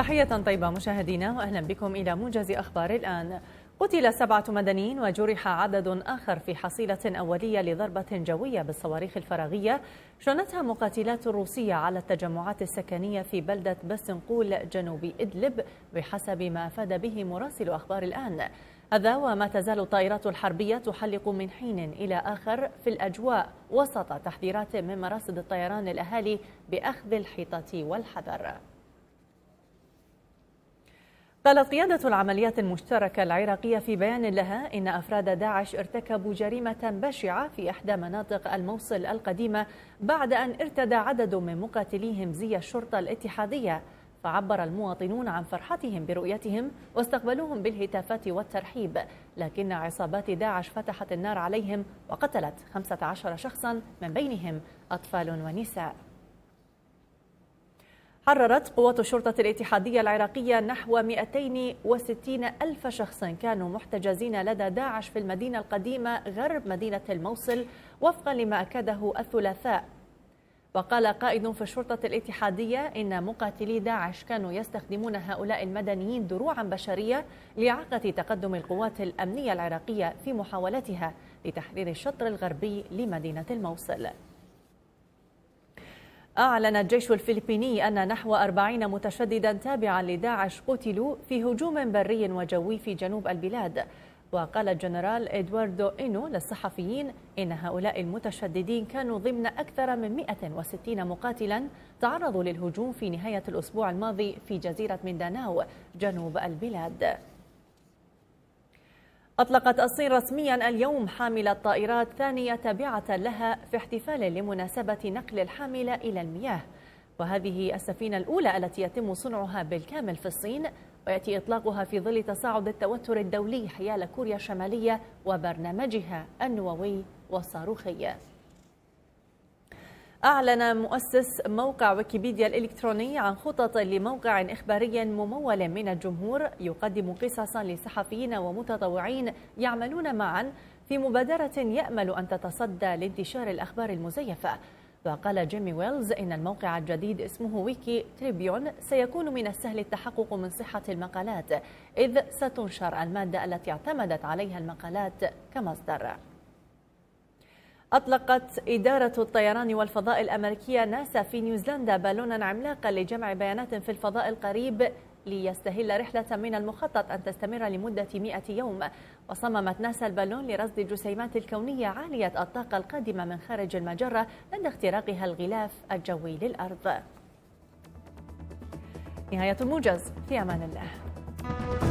تحية طيبة مشاهدينا وأهلا بكم إلى موجز أخبار الآن قتل سبعة مدنيين وجرح عدد آخر في حصيلة أولية لضربة جوية بالصواريخ الفراغية شنتها مقاتلات روسية على التجمعات السكنية في بلدة بسنقول جنوب إدلب بحسب ما أفاد به مراسل أخبار الآن هذا وما تزال الطائرات الحربية تحلق من حين إلى آخر في الأجواء وسط تحذيرات من مراصد الطيران الأهالي بأخذ الحيطة والحذر قالت قيادة العمليات المشتركة العراقية في بيان لها إن أفراد داعش ارتكبوا جريمة بشعة في إحدى مناطق الموصل القديمة بعد أن ارتدى عدد من مقاتليهم زي الشرطة الاتحادية فعبر المواطنون عن فرحتهم برؤيتهم واستقبلوهم بالهتافات والترحيب لكن عصابات داعش فتحت النار عليهم وقتلت 15 شخصا من بينهم أطفال ونساء حررت قوات الشرطة الاتحادية العراقية نحو 260 ألف شخص كانوا محتجزين لدى داعش في المدينة القديمة غرب مدينة الموصل وفقا لما أكده الثلاثاء وقال قائد في الشرطة الاتحادية إن مقاتلي داعش كانوا يستخدمون هؤلاء المدنيين دروعا بشرية لإعاقة تقدم القوات الأمنية العراقية في محاولتها لتحرير الشطر الغربي لمدينة الموصل أعلن الجيش الفلبيني أن نحو أربعين متشددا تابعا لداعش قتلوا في هجوم بري وجوي في جنوب البلاد وقال الجنرال إدواردو إينو للصحفيين إن هؤلاء المتشددين كانوا ضمن أكثر من 160 مقاتلا تعرضوا للهجوم في نهاية الأسبوع الماضي في جزيرة مينداناو جنوب البلاد أطلقت الصين رسميا اليوم حاملة طائرات ثانية تابعة لها في احتفال لمناسبة نقل الحاملة إلى المياه وهذه السفينة الأولى التي يتم صنعها بالكامل في الصين ويأتي إطلاقها في ظل تصاعد التوتر الدولي حيال كوريا الشمالية وبرنامجها النووي والصاروخي أعلن مؤسس موقع ويكيبيديا الإلكتروني عن خطط لموقع إخباري ممول من الجمهور يقدم قصصا لصحفيين ومتطوعين يعملون معا في مبادرة يأمل أن تتصدى لانتشار الأخبار المزيفة وقال جيمي ويلز إن الموقع الجديد اسمه ويكي تريبيون سيكون من السهل التحقق من صحة المقالات إذ ستنشر المادة التي اعتمدت عليها المقالات كمصدر أطلقت إدارة الطيران والفضاء الأمريكية ناسا في نيوزيلندا بالونا عملاقا لجمع بيانات في الفضاء القريب ليستهل رحلة من المخطط أن تستمر لمدة 100 يوم وصممت ناسا البالون لرصد الجسيمات الكونية عالية الطاقة القادمة من خارج المجرة عند اختراقها الغلاف الجوي للأرض نهاية الموجز في أمان الله